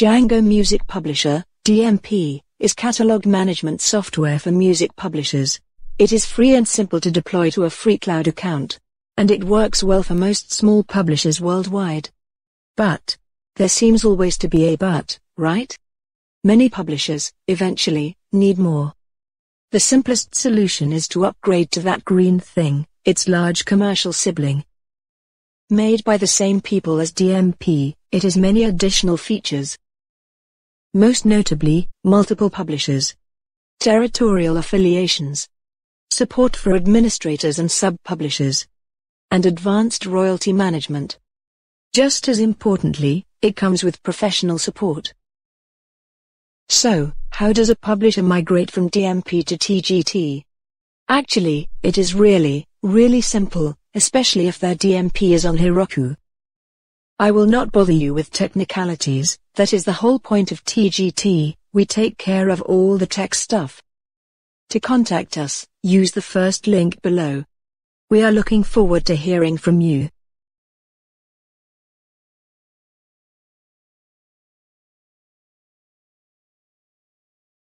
Django Music Publisher, DMP, is catalog management software for music publishers. It is free and simple to deploy to a free cloud account, and it works well for most small publishers worldwide. But, there seems always to be a but, right? Many publishers, eventually, need more. The simplest solution is to upgrade to that green thing, its large commercial sibling. Made by the same people as DMP, it has many additional features, most notably, multiple publishers, territorial affiliations, support for administrators and sub-publishers, and advanced royalty management. Just as importantly, it comes with professional support. So, how does a publisher migrate from DMP to TGT? Actually, it is really, really simple, especially if their DMP is on Heroku. I will not bother you with technicalities, that is the whole point of TGT, we take care of all the tech stuff. To contact us, use the first link below. We are looking forward to hearing from you.